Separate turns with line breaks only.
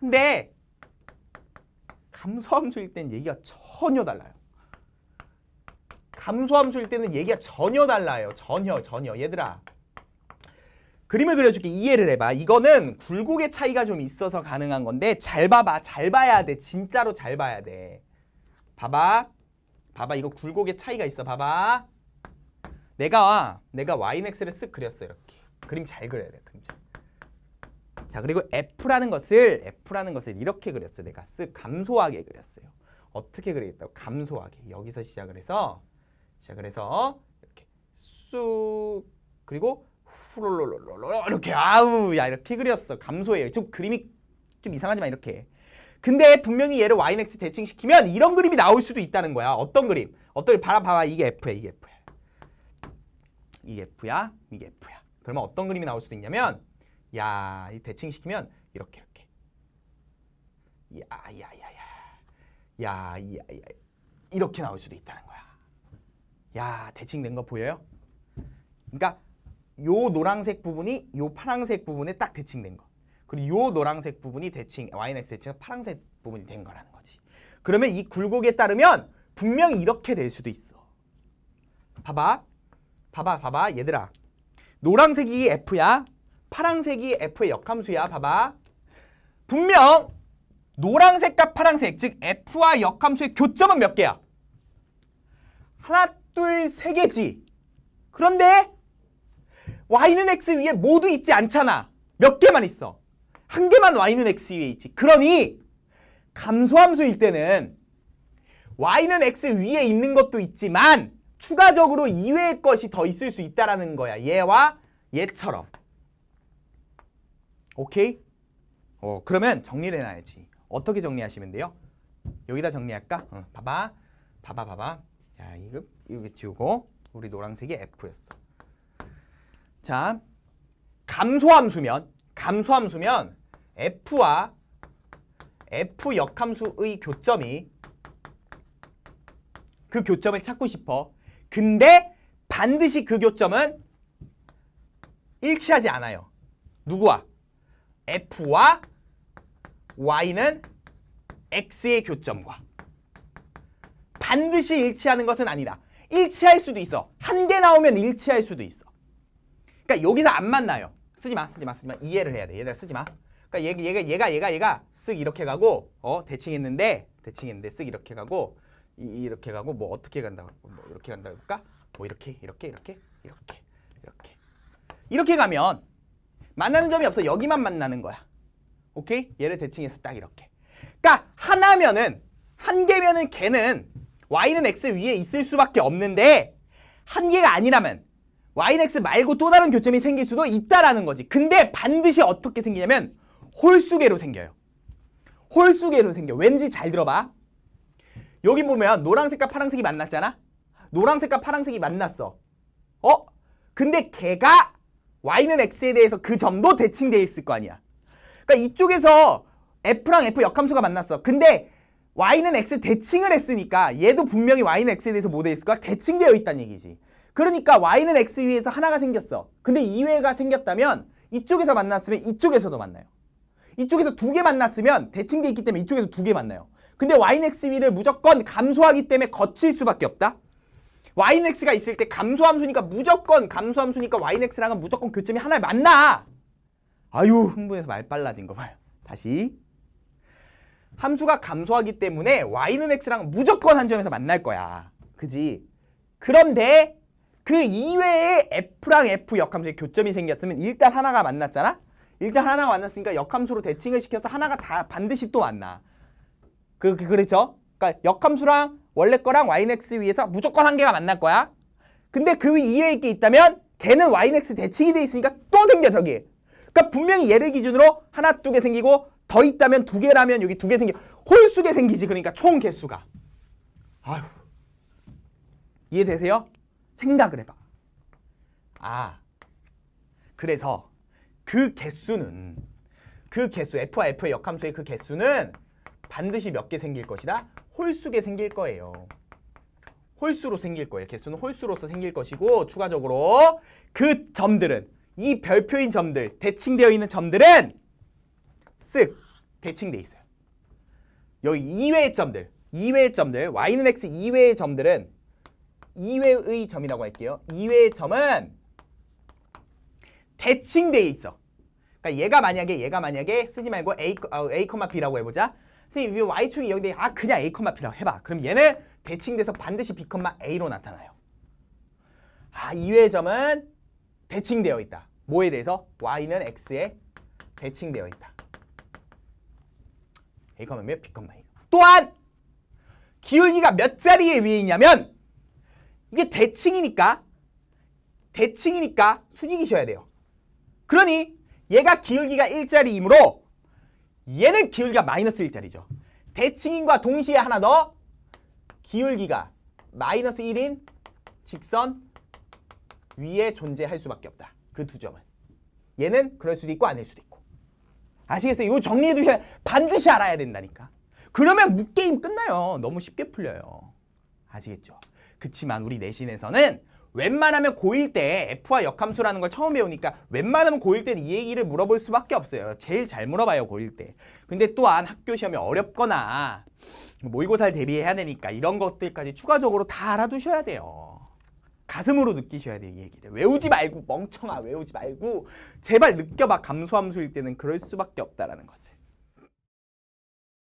근데 감소함수일 때는 얘기가 전혀 달라요. 감소함수일 때는 얘기가 전혀 달라요. 전혀 전혀 얘들아. 그림을 그려줄게 이해를 해봐 이거는 굴곡의 차이가 좀 있어서 가능한 건데 잘 봐봐 잘 봐야 돼 진짜로 잘 봐야 돼 봐봐 봐봐 이거 굴곡의 차이가 있어 봐봐 내가 내가 y x를 쓱 그렸어 이렇게 그림 잘 그려야 돼 그림 잘자 그리고 F라는 것을 F라는 것을 이렇게 그렸어요. 내가 쓱 감소하게 그렸어요. 어떻게 그리겠다고? 감소하게 여기서 시작을 해서 시작을 해서 이렇게 쑥 그리고 후롤롤롤롤 이렇게 아우 야 이렇게 그렸어. 감소해요. 좀 그림이 좀 이상하지만 이렇게 근데 분명히 얘를 y x 대칭시키면 이런 그림이 나올 수도 있다는 거야. 어떤 그림? 어떤 바라 봐봐 이게 f야 이게 f야 이게 f야 이게 f야 그러면 어떤 그림이 나올 수도 있냐면 야, 이 대칭시키면 이렇게 이렇게. 야, 야, 야, 야. 야, 야, 야. 이렇게 나올 수도 있다는 거야. 야, 대칭된 거 보여요? 그러니까 요 노란색 부분이 요 파란색 부분에 딱 대칭된 거. 그리고 요 노란색 부분이 대칭, yx 대칭은 파란색 부분이 된 거라는 거지. 그러면 이 굴곡에 따르면 분명히 이렇게 될 수도 있어. 봐봐. 봐봐, 봐봐. 얘들아. 노란색이 F야. 파랑색이 F의 역함수야. 봐봐. 분명 노랑색과 파랑색, 즉 F와 역함수의 교점은 몇 개야? 하나, 둘, 세 개지. 그런데 Y는 X 위에 모두 있지 않잖아. 몇 개만 있어. 한 개만 Y는 X 위에 있지. 그러니 감소함수일 때는 Y는 X 위에 있는 것도 있지만 추가적으로 이외의 것이 더 있을 수 있다는 라 거야. 얘와 얘처럼. 오케이? 어, 그러면 정리를 해놔야지. 어떻게 정리하시면 돼요? 여기다 정리할까? 어, 봐봐. 봐봐, 봐봐. 야, 이거, 이거 지우고. 우리 노란색이 F였어. 자, 감소함수면, 감소함수면 F와 F 역함수의 교점이 그 교점을 찾고 싶어. 근데 반드시 그 교점은 일치하지 않아요. 누구와? F와 Y는 X의 교점과 반드시 일치하는 것은 아니다. 일치할 수도 있어. 한 개 나오면 일치할 수도 있어. 그러니까 여기서 안 만나요. 쓰지 마, 쓰지 마, 쓰지 마. 이해를 해야 돼. 얘들아 쓰지 마. 그러니까 얘, 가 얘가, 얘가, 얘가 쓱 이렇게 가고 어 대칭했는데 대칭했는데 쓱 이렇게 가고 이, 이 렇게 가고 뭐 어떻게 간다 뭐 이렇게 간다 해볼까? 뭐 이렇게 이렇게 이렇게 이렇게 이렇게 이렇게 가면 만나는 점이 없어. 여기만 만나는 거야. 오케이? 얘를 대칭해서 딱 이렇게. 그러니까 하나면은 한 개면은 걔는 y는 x 위에 있을 수밖에 없는데 한 개가 아니라면 y는 x 말고 또 다른 교점이 생길 수도 있다라는 거지. 근데 반드시 어떻게 생기냐면 홀수계로 생겨요. 홀수계로 생겨. 왠지 잘 들어봐. 여기 보면 노란색과 파란색이 만났잖아? 노란색과 파란색이 만났어. 어? 근데 걔가 y는 x에 대해서 그 점도 대칭되어 있을 거 아니야. 그러니까 이쪽에서 f랑 f 역함수가 만났어. 근데 y는 x 대칭을 했으니까 얘도 분명히 y는 x에 대해서 뭐 되어 있을 거야? 대칭되어 있다는 얘기지. 그러니까 y는 x 위에서 하나가 생겼어. 근데 2회가 생겼다면 이쪽에서 만났으면 이쪽에서도 만나요. 이쪽에서 두 개 만났으면 대칭돼 있기 때문에 이쪽에서 두 개 만나요. 근데 y는 x 위를 무조건 감소하기 때문에 거칠 수밖에 없다. yx가 있을 때 감소함수니까 무조건 감소함수니까 yx랑은 무조건 교점이 하나에 맞나 아유 흥분해서 말 빨라진 거 봐요. 다시. 함수가 감소하기 때문에 y는 x랑 무조건 한 점에서 만날 거야. 그지? 그런데 그 이외에 f랑 f 역함수의 교점이 생겼으면 일단 하나가 만났잖아? 일단 하나가 만났으니까 역함수로 대칭을 시켜서 하나가 다 반드시 또 만나. 그, 그 그렇죠? 그러니까 역함수랑 원래 거랑 yx 위에서 무조건 한 개가 만날 거야. 근데 그위에 있게 있다면 걔는 yx 대칭이 돼 있으니까 또 생겨 저기. 그러니까 분명히 얘를 기준으로 하나 두 개 생기고 더 있다면 두 개라면 여기 두 개 생겨. 홀수 개 생기지 그러니까 총 개수가. 아휴. 이해되세요? 생각을 해봐. 아. 그래서 그 개수는 그 개수 f와 f의 역함수의 그 개수는 반드시 몇 개 생길 것이다? 홀수게 생길 거예요. 홀수로 생길 거예요. 개수는 홀수로서 생길 것이고 추가적으로 그 점들은 이 별표인 점들, 대칭되어 있는 점들은 쓱 대칭돼 있어요. 여기 이외의 점들, 이외의 점들, y는 x 이외의 점들은 이외의 점이라고 할게요. 이외의 점은 대칭돼 있어. 그러니까 얘가 만약에 얘가 만약에 쓰지 말고 a, 어, a, b라고 해보자. 선생님 위에 Y축이 여기 아 그냥 A, B라고 해봐. 그럼 얘는 대칭돼서 반드시 B, A로 나타나요. 아 이외의 점은 대칭되어 있다. 뭐에 대해서? Y는 X에 대칭되어 있다. A, 몇, B, 1. 또한 기울기가 몇 자리에 위에 있냐면 이게 대칭이니까 대칭이니까 수직이셔야 돼요. 그러니 얘가 기울기가 1자리이므로 얘는 기울기가 마이너스 1짜리죠. 대칭인과 동시에 하나 더 기울기가 마이너스 1인 직선 위에 존재할 수밖에 없다. 그 두 점은. 얘는 그럴 수도 있고 아닐 수도 있고. 아시겠어요? 이거 정리해 두셔야 반드시 알아야 된다니까. 그러면 묵게임 끝나요. 너무 쉽게 풀려요. 아시겠죠? 그치만 우리 내신에서는 웬만하면 고1 때 F와 역함수라는 걸 처음 배우니까 웬만하면 고1 때는 이 얘기를 물어볼 수밖에 없어요. 제일 잘 물어봐요, 고1 때. 근데 또한 학교 시험이 어렵거나 모의고사를 대비해야 되니까 이런 것들까지 추가적으로 다 알아두셔야 돼요. 가슴으로 느끼셔야 돼요, 이 얘기를. 외우지 말고, 멍청아, 외우지 말고 제발 느껴봐, 감소함수일 때는 그럴 수밖에 없다라는 것을.